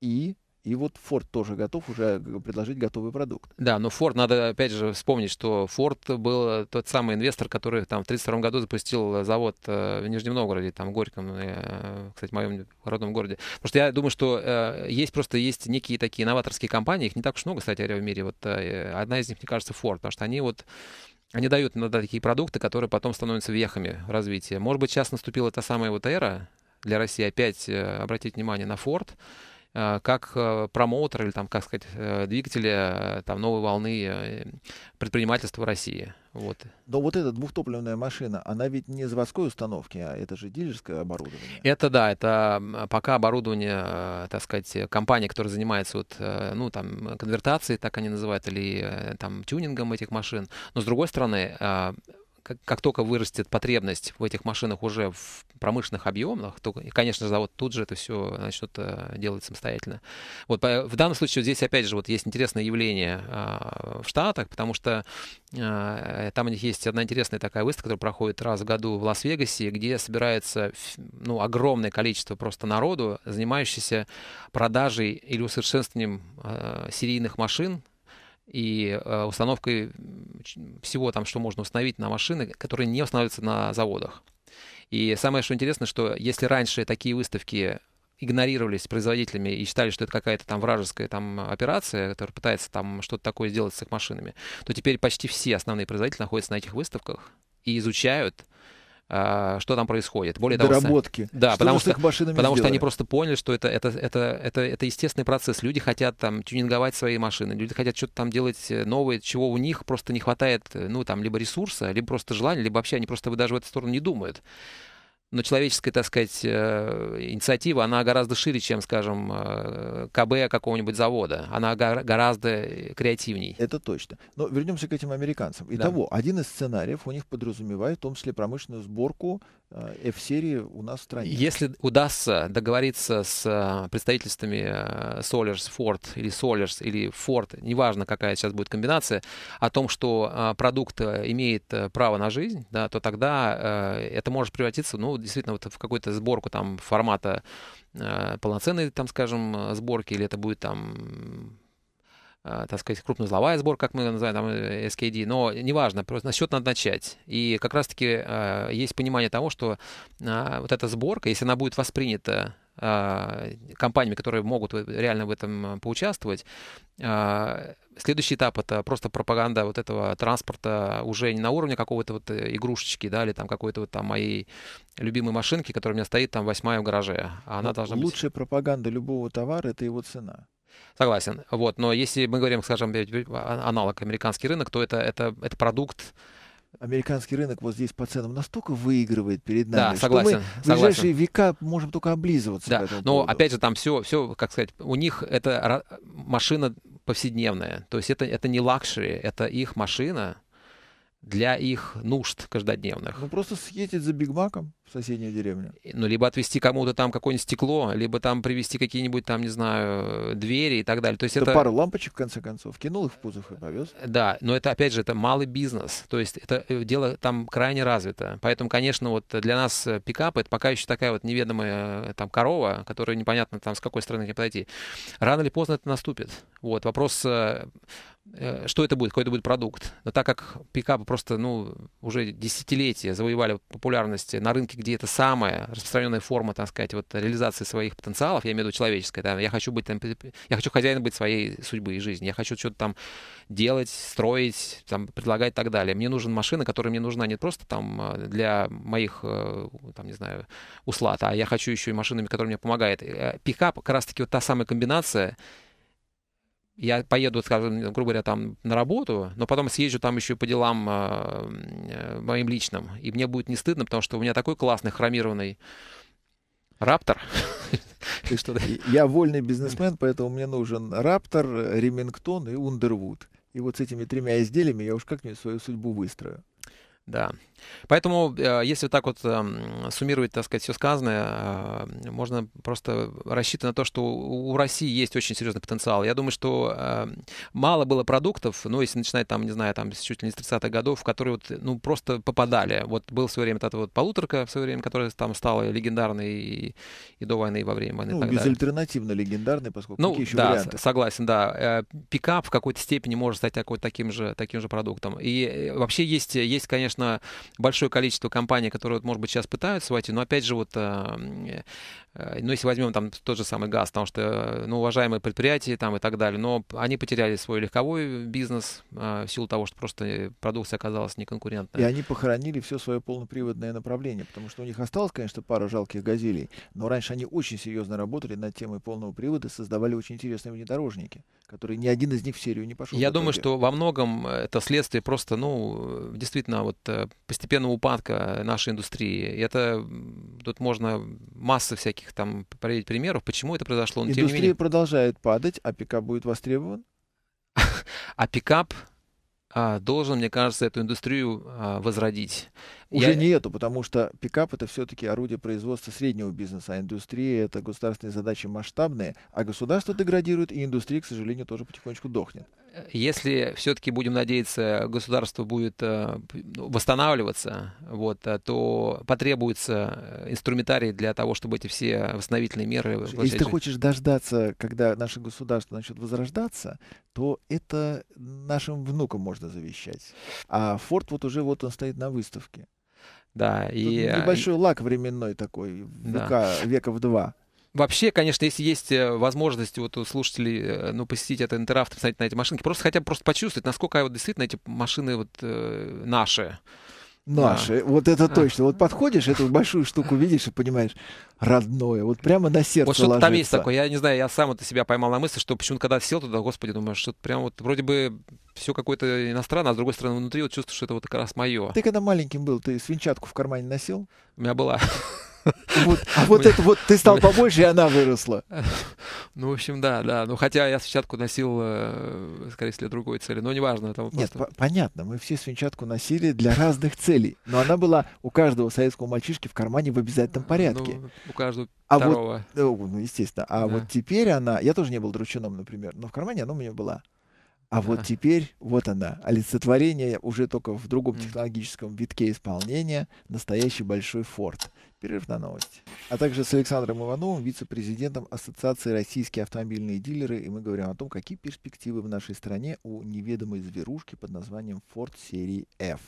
и и вот Ford тоже готов уже э, предложить готовый продукт. Да, но Ford, надо опять же вспомнить, что Ford был э, тот самый инвестор, который там в 1932 году запустил э, завод в Нижнем Новгороде, там в Горьком, кстати, в моем родном городе. Потому что я думаю, что есть просто есть некие такие новаторские компании, их не так уж много, кстати говоря, в мире. Вот одна из них, мне кажется, Ford, потому что они вот они дают иногда такие продукты, которые потом становятся вехами развития. Может быть, сейчас наступила та самая вот эра для России опять обратить внимание на Ford, Э, как э, промоутер или там, как сказать, э, двигателя там, новой волны предпринимательства России. Вот. Но вот эта двухтопливная машина, она ведь не заводской установки, а это же дилерское оборудование. Это да, это пока оборудование, так сказать, компании, которая занимается вот, ну, там, конвертацией, так они называют, или там тюнингом этих машин. Но с другой стороны, как, как только вырастет потребность в этих машинах уже в промышленных объемах, то, и, конечно, завод тут же это все начнет э, делать самостоятельно. Вот, в данном случае здесь, опять же, вот есть интересное явление а, в Штатах, потому что а, э, там у них есть одна интересная такая выставка, которая проходит раз в году в Лас-Вегасе, где собирается ну, огромное количество просто народу, занимающихся продажей или усовершенствованием а, серийных машин, и э, установкой всего там, что можно установить на машины, которые не устанавливаются на заводах. И самое что интересно, что если раньше такие выставки игнорировались производителями и считали, что это какая-то там вражеская там операция, которая пытается там что-то такое сделать с их машинами, то теперь почти все основные производители находятся на этих выставках и изучают а, что там происходит. Более того, Доработки. Того, да, что потому, что, потому что они просто поняли, что это, это, это, это, это естественный процесс. Люди хотят там тюнинговать свои машины, люди хотят что-то там делать э, новое, чего у них просто не хватает, э, ну, там, либо ресурса, либо просто желания, либо вообще они просто даже в эту сторону не думают но человеческая, так сказать, э, инициатива, она гораздо шире, чем, скажем, э, КБ какого-нибудь завода. Она гораздо креативней. Это точно. Но вернемся к этим американцам. Итого, да. один из сценариев у них подразумевает в том числе промышленную сборку Э, F-серии у нас в стране. Если удастся договориться с э, представительствами э, Solers, Ford или Solers или Ford, неважно какая сейчас будет комбинация, о том, что продукт имеет право на жизнь, да, то тогда это может превратиться, ну, действительно, вот в какую-то сборку там формата полноценной, там, скажем, сборки, или это будет там Э, так сказать, крупнозловая сбор, как мы называем, там, э, SKD, но неважно, просто на счет надо начать. И как раз-таки э, есть понимание того, что э, вот эта сборка, если она будет воспринята э, компаниями, которые могут реально в этом поучаствовать, э, следующий этап это просто пропаганда вот этого транспорта уже не на уровне какого-то вот э, игрушечки, да, или там какой-то вот там моей любимой машинки, которая у меня стоит там восьмая в гараже. А она должна лучшая быть... пропаганда любого товара это его цена. Согласен. Вот. Но если мы говорим, скажем, а, аналог американский рынок, то это, это, это продукт, американский рынок вот здесь по ценам настолько выигрывает перед нами, да, согласен, что мы в ближайшие согласен. века можем только облизываться. Да, по но поводу. опять же там все, все, как сказать, у них это машина повседневная, то есть это это не лакшери, это их машина, для их нужд каждодневных. Ну, просто съездить за Бигмаком в соседнюю деревню. Ну, либо отвезти кому-то там какое-нибудь стекло, либо там привезти какие-нибудь там, не знаю, двери и так далее. То есть это, это пару лампочек, в конце концов, кинул их в кузов и повез. Да, но это, опять же, это малый бизнес. То есть это э, дело там крайне развито. Поэтому, конечно, вот для нас э, пикап — это пока еще такая вот неведомая э, там корова, которая непонятно там с какой стороны к ней подойти. Рано или поздно это наступит. Вот, вопрос Э, что это будет, какой это будет продукт. Но так как пикапы просто, ну, уже десятилетия завоевали популярность на рынке, где это самая распространенная форма, так сказать, вот реализации своих потенциалов, я имею в виду человеческое. там, я хочу быть там, я хочу хозяин быть своей судьбы и жизни, я хочу что-то там делать, строить, там, предлагать и так далее. Мне нужна машина, которая мне нужна не просто там э, для моих, э, там, не знаю, услад, а я хочу еще и машинами, которые мне помогают. Пикап как раз-таки вот та самая комбинация, я поеду, скажем, грубо говоря, там на работу, но потом съезжу там еще по делам э, моим личным, и мне будет не стыдно, потому что у меня такой классный хромированный Раптор? Я вольный бизнесмен, поэтому мне нужен Раптор, Ремингтон и Ундервуд. И вот с этими тремя изделиями я уж как-нибудь свою судьбу выстрою. Да. Поэтому, э, если так вот эм, суммировать, так сказать, все сказанное, э, можно просто рассчитывать на то, что у России есть очень серьезный потенциал. Я думаю, что э, мало было продуктов, ну, если начинать там, не знаю, там, чуть ли не с 30-х годов, в которые вот, ну, просто попадали. Вот был в свое время эта вот полуторка в свое время, которая там стала легендарной и, и до войны, и во время войны. Ну, безальтернативно легендарной, поскольку ну, какие еще да, варианты? согласен, да. Пикап в какой-то степени может стать такой, таким, же, таким же продуктом. И вообще есть, есть конечно, конечно, большое количество компаний, которые, вот, может быть, сейчас пытаются войти, но опять же, вот а, э, Э, ну, если возьмем там тот же самый газ, потому что, э, ну, уважаемые предприятия там и так далее, но они потеряли свой легковой бизнес э, в силу того, что просто продукция оказалась неконкурентной. И они похоронили все свое полноприводное направление, потому что у них осталось, конечно, пара жалких газелей, но раньше они очень серьезно работали над темой полного привода, создавали очень интересные внедорожники, которые ни один из них в серию не пошел. Я думаю, что во многом это следствие просто, ну, действительно, вот постепенного упадка нашей индустрии. И это тут можно масса всяких нескольких там примеров, почему это произошло. Но, Индустрия менее... продолжает падать, а пикап будет востребован? а пикап а, должен, мне кажется, эту индустрию а, возродить. Уже я... нету, потому что пикап это все-таки орудие производства среднего бизнеса, а индустрия это государственные задачи масштабные, а государство деградирует, и индустрия, к сожалению, тоже потихонечку дохнет. Если все-таки будем надеяться, государство будет э, ну, восстанавливаться, вот, э, то потребуется э, инструментарий для того, чтобы эти все восстановительные меры... Если вообще... ты хочешь дождаться, когда наше государство начнет возрождаться, то это нашим внукам можно завещать. А Форд вот уже вот он стоит на выставке. Да, и, э, небольшой лак временной такой, да. века, в два. Вообще, конечно, если есть э, возможность вот у слушателей э, ну, посетить этот интеравт, посмотреть на эти машинки, просто хотя бы просто почувствовать, насколько вот действительно эти машины вот э, наши. Наши, да. вот это точно. Вот подходишь, эту большую штуку видишь и понимаешь, родное, вот прямо на сердце Вот что-то ложится. там есть такое, я не знаю, я сам это себя поймал на мысли, что почему-то когда сел туда, господи, думаю, что-то прям вот вроде бы все какое-то иностранное, а с другой стороны внутри вот чувствую, что это вот как раз мое. Ты когда маленьким был, ты свинчатку в кармане носил? У меня была. Вот, а вот это вот ты стал побольше, и она выросла. Ну, в общем, да, да. Ну, хотя я свинчатку носил, э, скорее всего, для другой цели. Но неважно. Там Нет, просто... по- понятно. Мы все свинчатку носили для разных целей. Но она была у каждого советского мальчишки в кармане в обязательном а, ну, порядке. Ну, у каждого а второго. Вот, э, ну, естественно. А да. вот теперь она... Я тоже не был дручуном, например. Но в кармане она у меня была. А вот теперь, вот она, олицетворение уже только в другом технологическом витке исполнения, настоящий большой форт. Перерыв на новости. А также с Александром Ивановым, вице-президентом Ассоциации «Российские автомобильные дилеры», и мы говорим о том, какие перспективы в нашей стране у неведомой зверушки под названием Ford серии F.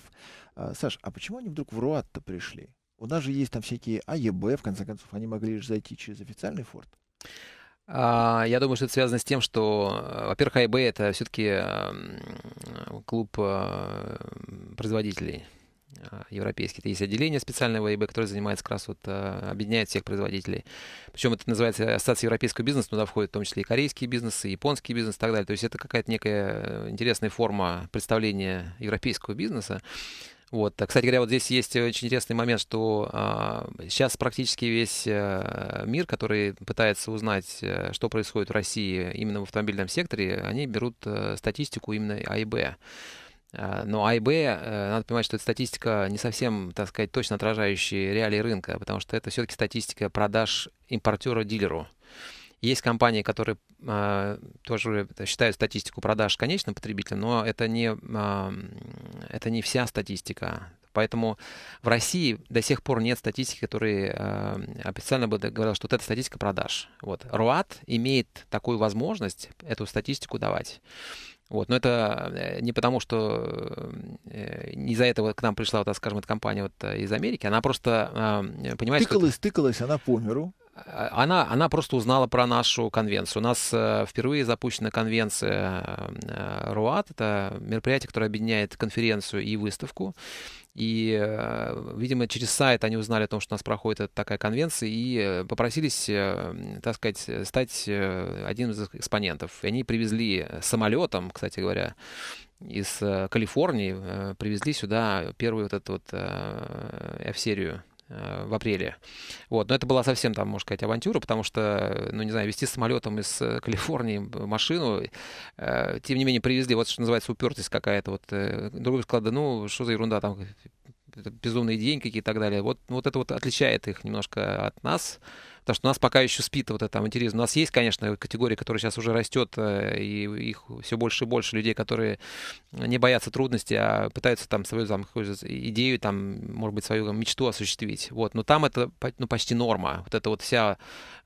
А, Саш, а почему они вдруг в Руат-то пришли? У нас же есть там всякие АЕБ, в конце концов, они могли же зайти через официальный Ford. А, я думаю, что это связано с тем, что, э, во-первых, АИБ — это все-таки эм, клуб э, производителей э, европейский. Это есть отделение специального в которое занимается как раз вот, объединяет всех производителей. Причем это называется Ассоциация европейского бизнеса, туда входят, в том числе и корейский бизнес, и японский бизнес и так далее. То есть это какая-то некая интересная форма представления европейского бизнеса. Вот. А, кстати говоря, вот здесь есть очень интересный момент, что а, сейчас практически весь а, мир, который пытается узнать, а, что происходит в России именно в автомобильном секторе, они берут а, статистику именно АИБ. А, но А и Б, надо понимать, что эта статистика не совсем, так сказать, точно отражающая реалии рынка, потому что это все-таки статистика продаж импортера дилеру. Есть компании, которые э, тоже считают статистику продаж конечным потребителем, но это не, э, это не вся статистика. Поэтому в России до сих пор нет статистики, которая э, официально бы говорил, что вот это статистика продаж. Вот. РУАД имеет такую возможность эту статистику давать. Вот. Но это э, не потому, что э, не из-за этого к нам пришла, вот, скажем, эта компания вот э, из Америки. Она просто, а, понимает. Тыкалась, это... тыкалась она по миру она, она просто узнала про нашу конвенцию. У нас э, впервые запущена конвенция э, РУАТ. Это мероприятие, которое объединяет конференцию и выставку. И, э, видимо, через сайт они узнали о том, что у нас проходит такая конвенция, и попросились, так сказать, стать одним из экспонентов. И они привезли самолетом, кстати говоря, из Калифорнии, привезли сюда первую вот эту вот F-серию Э, в апреле. Вот. Но это была совсем там, можно сказать, авантюра, потому что, ну, не знаю, вести самолетом из э, Калифорнии машину, э, тем не менее, привезли, вот что называется, упертость какая-то. Вот, э, другой склад, ну, что за ерунда там, безумные деньги и так далее. Вот, вот это вот отличает их немножко от нас. Потому что у нас пока еще спит вот этот авантюризм. У нас есть, конечно, категория, которая сейчас уже растет, э, и их все больше и больше людей, которые не боятся трудностей, а пытаются там свою там, идею, там, может быть, свою там, мечту осуществить. Вот. Но там это ну, почти норма. Вот эта вот вся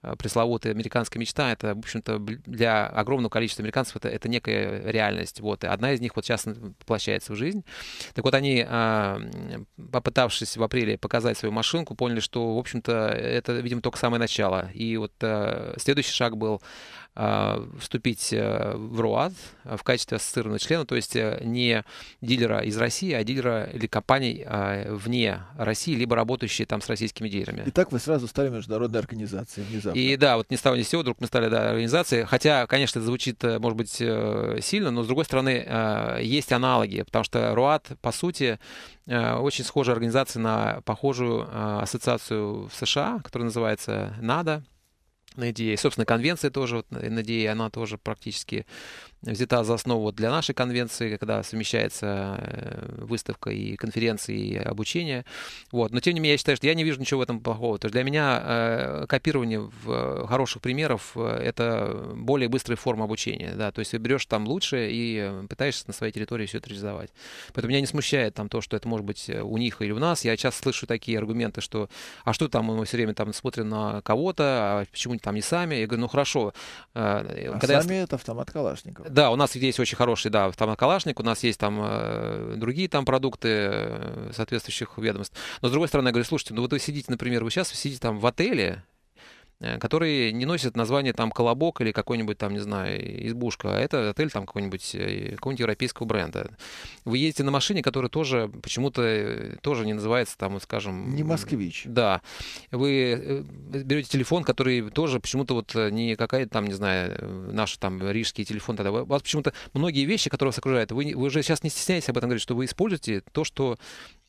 э, пресловутая американская мечта, это, в общем-то, для огромного количества американцев это, это некая реальность. Вот. И одна из них вот сейчас воплощается в жизнь. Так вот, они, а, попытавшись в апреле показать свою машинку, поняли, что, в общем-то, это, видимо, только самое начала. И вот э, следующий шаг был а, вступить э, в РУАД э, в качестве ассоциированного члена, то есть э, не дилера из России, а дилера или компаний а, вне России, либо работающие там с российскими дилерами. И так вы сразу стали международной организацией внезапно. И да, вот не с того ни с сего вдруг мы стали да, организацией, хотя, конечно, это звучит, может быть, сильно, но, с другой стороны, а, есть аналоги, потому что РУАД, по сути, очень схожая организация на похожую ассоциацию в США, которая называется НАДА, NDA. Собственно, конвенция тоже, вот, NDA, она тоже практически взята за основу для нашей конвенции, когда совмещается э, выставка и конференции, и обучение. Вот. Но тем не менее, я считаю, что я не вижу ничего в этом плохого. То есть для меня э, копирование в э, хороших примеров — это более быстрая форма обучения. Да? То есть ты берешь там лучшее и пытаешься на своей территории все это реализовать. Поэтому меня не смущает там то, что это может быть у них или у нас. Я часто слышу такие аргументы, что «а что там мы все время там смотрим на кого-то, а почему там не сами?» Я говорю, ну хорошо. А когда сами я... это автомат Калашникова. Да, у нас есть очень хороший, да, там калашник, у нас есть там э, другие там продукты э, соответствующих ведомств. Но с другой стороны, я говорю, слушайте, ну вот вы сидите, например, вы сейчас сидите там в отеле, Э, которые не носят название там «Колобок» или какой-нибудь там, не знаю, избушка, а это отель там какой-нибудь, э, какого-нибудь европейского бренда. Вы едете на машине, которая тоже почему-то э, тоже не называется там, скажем... Не «Москвич». Да. Вы берете телефон, который тоже почему-то вот не какая-то там, не знаю, наши там рижский телефон тогда. У вас почему-то многие вещи, которые вас окружают, вы, вы уже сейчас не стесняетесь об этом говорить, что вы используете то, что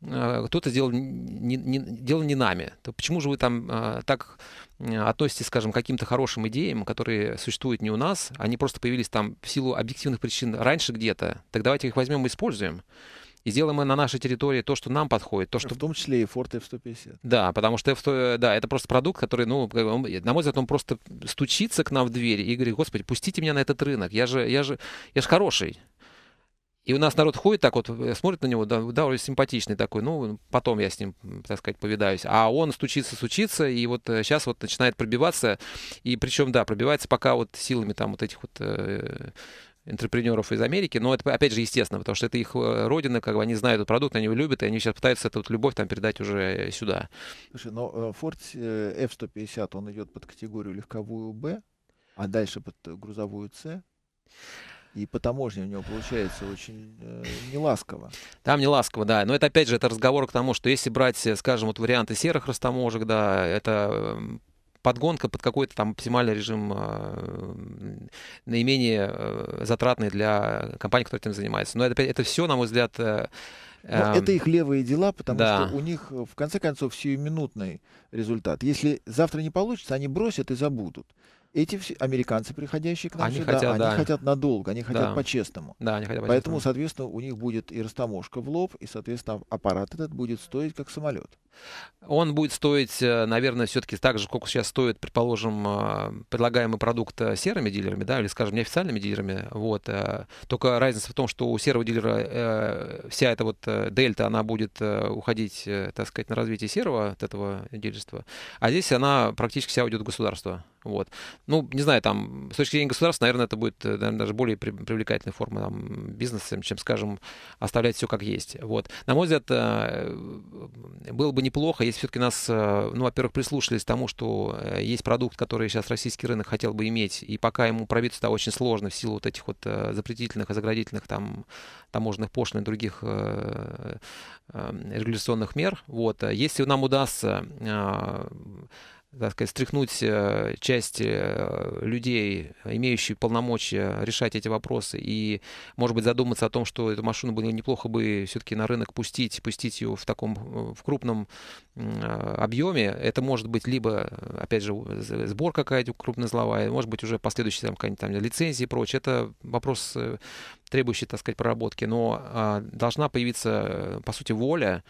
Э, кто-то делал не, не, делал не нами. То почему же вы там э, так э, относитесь, скажем, к каким-то хорошим идеям, которые существуют не у нас, а они просто появились там в силу объективных причин раньше где-то, так давайте их возьмем и используем и сделаем мы на нашей территории то, что нам подходит. То, что... В том числе и Ford F-150. Да, потому что F-100, да, это просто продукт, который, ну, он, на мой взгляд, он просто стучится к нам в дверь и говорит, господи, пустите меня на этот рынок, я же, я же, я же хороший. И у нас народ ходит так вот, э, смотрит на него, да, довольно симпатичный такой, ну, потом я с ним, так сказать, повидаюсь. А он стучится, стучится, и вот сейчас э, вот начинает пробиваться, и причем, да, пробивается пока вот силами там вот этих вот э, интерпренеров из Америки, но это, опять же, естественно, потому что это их э, родина, как бы они знают этот продукт, они его любят, и они сейчас пытаются эту вот любовь там передать уже сюда. Слушай, но Ford F-150, он идет под категорию легковую Б а дальше под грузовую С и по таможне у него получается очень э, неласково. Там неласково, да. Но это опять же, это разговор к тому, что если брать, э, скажем, вот варианты серых растаможек, да, это э, подгонка под какой-то там оптимальный режим а, э, наименее затратный для компании, которая этим занимается. Но это, это все, на мой взгляд... Э, Но эм, это их левые дела, потому да. что у них, э, в конце концов, сиюминутный результат. Если завтра не получится, они бросят и забудут. Эти все, американцы, приходящие к нам они сюда, хотят, они да. хотят надолго, они хотят да. по-честному. Да, они хотят по Поэтому, соответственно, у них будет и растаможка в лоб, и, соответственно, аппарат этот будет стоить как самолет. Он будет стоить, э, наверное, все-таки так же, сколько сейчас стоит, предположим, э, предлагаемый продукт э, серыми дилерами, да, или, скажем, неофициальными дилерами. Вот. Только разница в том, что у серого дилера вся эта вот дельта, она будет уходить, так сказать, на развитие серого от этого дилерства. А здесь она практически вся уйдет в государство. Вот. Ну, не знаю, там, с точки зрения государства, наверное, это будет э, наверное, даже более привлекательной формой там, бизнеса, чем, скажем, оставлять все как есть. Вот. На мой взгляд, э, было бы неплохо, если все-таки нас, э, ну, во-первых, прислушались к тому, что есть продукт, который сейчас российский рынок хотел бы иметь, и пока ему пробиться-то очень сложно в силу вот этих вот запретительных и заградительных там таможенных пошлин и других регуляционных мер. Вот. Если нам удастся так сказать, стряхнуть э, часть э, людей, имеющие полномочия решать эти вопросы, и, может быть, задуматься о том, что эту машину было неплохо бы все-таки на рынок пустить, пустить ее в таком, э, в крупном объеме, это может быть либо, опять же, сбор какая-то крупнозловая, может быть, уже последующие там какие то там лицензии и прочее. Это вопрос требующие, так сказать, проработки, но а, должна появиться, э, по сути, воля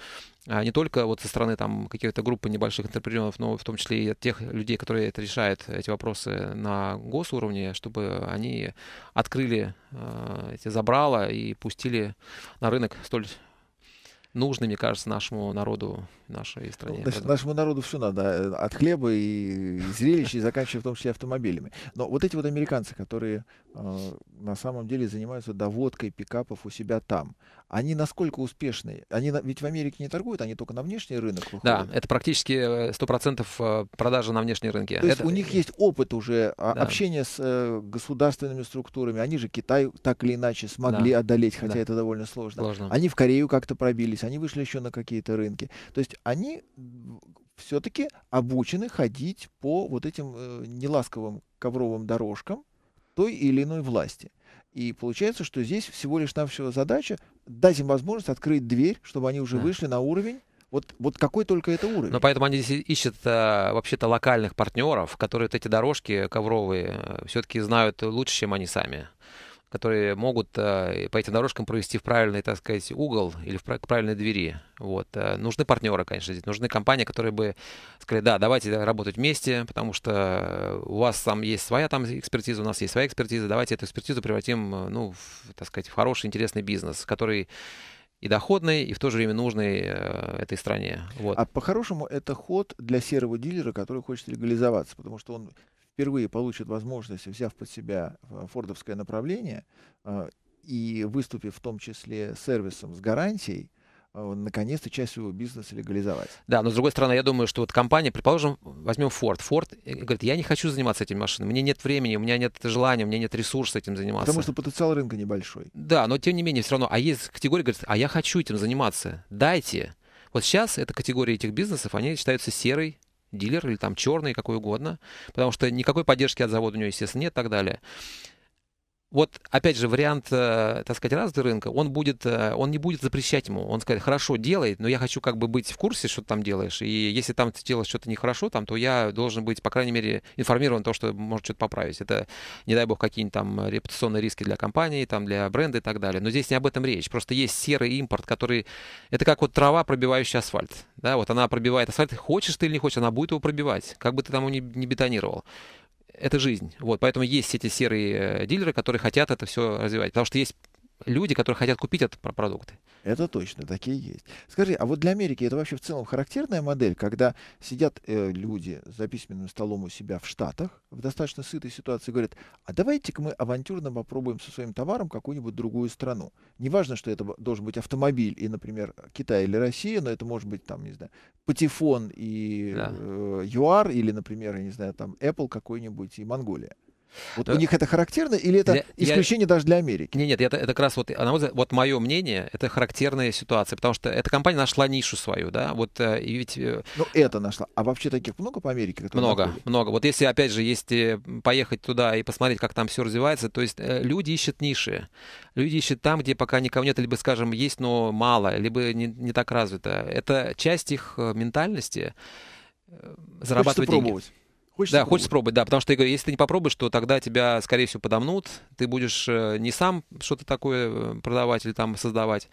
а не только вот со стороны там каких-то группы небольших интерпретионов, но в том числе и от тех людей, которые это решают эти вопросы на госуровне, чтобы они открыли э, эти забрала и пустили на рынок столь нужно, мне кажется, нашему народу, нашей стране. Наш, нашему народу все надо, э, от хлеба и, и зрелищ, и заканчивая в том числе автомобилями. Но вот эти вот американцы, которые э, на самом деле занимаются доводкой пикапов у себя там, они насколько успешны? Они на... ведь в Америке не торгуют, они только на внешний рынок выходят. Да, это практически 100% э, э, продажи на внешние рынки. То это... есть у них есть опыт уже а, да. общения с э, государственными структурами. Они же Китай так или иначе смогли да. одолеть, хотя да. это довольно сложно. сложно. Они в Корею как-то пробились, они вышли еще на какие-то рынки. То есть они все-таки обучены ходить по вот этим неласковым ковровым дорожкам той или иной власти. И получается, что здесь всего лишь навсего задача дать им возможность открыть дверь, чтобы они уже да. вышли на уровень. Вот, вот какой только это уровень. Но поэтому они здесь ищут а, вообще-то локальных партнеров, которые вот эти дорожки ковровые э, все-таки знают лучше, чем они сами которые могут э, по этим дорожкам провести в правильный, так сказать, угол или в правильной двери. Вот. Э, нужны партнеры, конечно, здесь. Нужны компании, которые бы сказали, да, давайте работать вместе, потому что э, у вас там есть своя там экспертиза, у нас есть своя экспертиза, давайте эту экспертизу превратим, ну, в, так сказать, в хороший, интересный бизнес, который и доходный, и в то же время нужный этой стране. Вот. А по-хорошему это ход для серого дилера, который хочет легализоваться, потому что он впервые получит возможность, взяв под себя э, фордовское направление э, и выступив в том числе сервисом с гарантией, э, наконец-то часть своего бизнеса легализовать. Да, но с другой стороны, я думаю, что вот компания, предположим, возьмем Ford. Ford говорит, я не хочу заниматься этими машинами, мне нет времени, у меня нет желания, у меня нет ресурса этим заниматься. Потому что потенциал рынка небольшой. Да, но тем не менее, все равно, а есть категория, говорит, а я хочу этим заниматься, дайте. Вот сейчас эта категория этих бизнесов, они считаются серой дилер или там черный, какой угодно, потому что никакой поддержки от завода у него, естественно, нет и так далее вот, опять же, вариант, э, так сказать, развитого рынка, он, будет, э, он не будет запрещать ему. Он скажет, хорошо, делает, но я хочу как бы быть в курсе, что ты там делаешь. И если там ты делаешь что-то нехорошо, там, то я должен быть, по крайней мере, информирован то, что может что-то поправить. Это, не дай бог, какие-нибудь там репутационные риски для компании, там, для бренда и так далее. Но здесь не об этом речь. Просто есть серый импорт, который... Это как вот трава, пробивающая асфальт. Да, вот она пробивает асфальт. Хочешь ты или не хочешь, она будет его пробивать, как бы ты там не, не бетонировал это жизнь. Вот, поэтому есть эти серые э, дилеры, которые хотят это все развивать. Потому что есть люди, которые хотят купить этот продукт. Это точно, такие есть. Скажи, а вот для Америки это вообще в целом характерная модель, когда сидят э, люди за письменным столом у себя в Штатах, в достаточно сытой ситуации, говорят, а давайте-ка мы авантюрно попробуем со своим товаром какую-нибудь другую страну. Неважно, что это должен быть автомобиль и, например, Китай или Россия, но это может быть, там, не знаю, Патефон и да. э, ЮАР, или, например, я не знаю, там, Apple какой-нибудь и Монголия. Вот да. у них это характерно или это я, исключение я... даже для Америки? Нет, нет, это, это как раз вот, вот мое мнение, это характерная ситуация, потому что эта компания нашла нишу свою, да, вот э, и ведь... Э, ну, это нашла. А вообще таких много по Америке? Много, находят? много. Вот если, опять же, есть э, поехать туда и посмотреть, как там все развивается, то есть люди ищут ниши. Люди ищут там, где пока никого нет, либо, скажем, есть, но мало, либо не, не так развито. Это часть их ментальности зарабатывать Хочется деньги. Пробовать. Хочется да, хочешь пробовать, да, потому что если ты не попробуешь, то тогда тебя, скорее всего, подомнут, ты будешь э, не сам что-то такое э, продавать или там создавать,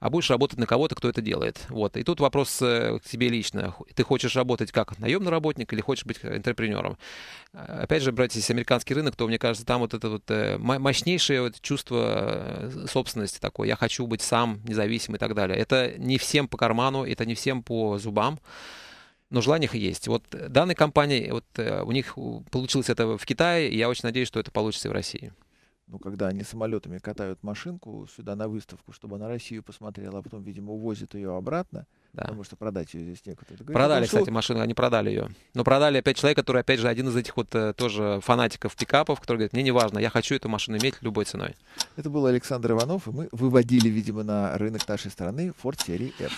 а будешь работать на кого-то, кто это делает. Вот. И тут вопрос э, к тебе лично. Ты хочешь работать как наемный работник или хочешь быть интерпренером? Опять же, брать здесь американский рынок, то, мне кажется, там вот это вот мощнейшее вот чувство собственности такое. Я хочу быть сам независимым и так далее. Это не всем по карману, это не всем по зубам но желание их есть. Вот э, данной компании, вот э, у них получилось это в Китае, и я очень надеюсь, что это получится и в России ну, когда они самолетами катают машинку сюда на выставку, чтобы она Россию посмотрела, а потом, видимо, увозят ее обратно, да. потому что продать ее здесь некуда. Говорит, продали, ну, кстати, машину, они продали ее. Но продали опять человек, который, опять же, один из этих вот э, тоже фанатиков пикапов, который говорит, мне не важно, я хочу эту машину иметь любой ценой. Это был Александр Иванов, и мы выводили, видимо, на рынок нашей страны Ford серии F.